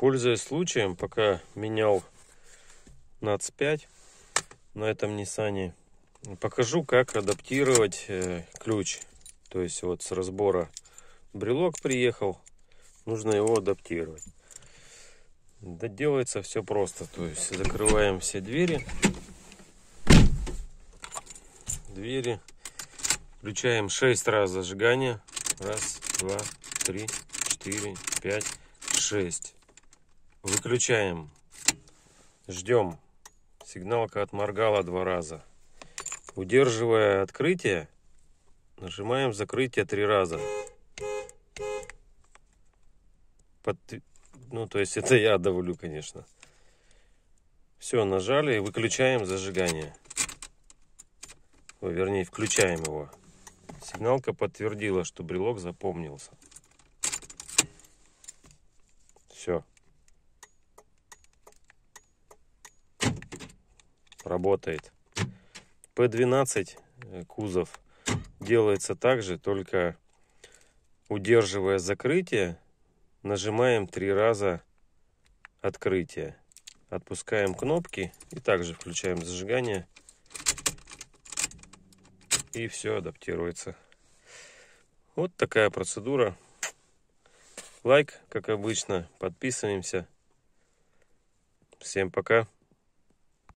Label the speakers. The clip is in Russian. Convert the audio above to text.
Speaker 1: Пользуясь случаем, пока менял NATS 5 на этом Nissan, покажу, как адаптировать э, ключ. То есть вот с разбора брелок приехал, нужно его адаптировать. Да делается все просто. То есть закрываем все двери. Двери. Включаем 6 раз зажигания, Раз, два, три, четыре, пять, шесть. Выключаем. Ждем. Сигналка отморгала два раза. Удерживая открытие, нажимаем закрытие три раза. Под... Ну, то есть это я давлю, конечно. Все, нажали и выключаем зажигание. Ой, вернее, включаем его. Сигналка подтвердила, что брелок запомнился. Все. работает. P12 э, кузов делается также, только удерживая закрытие, нажимаем три раза открытие. Отпускаем кнопки и также включаем зажигание. И все адаптируется. Вот такая процедура. Лайк, как обычно, подписываемся. Всем пока.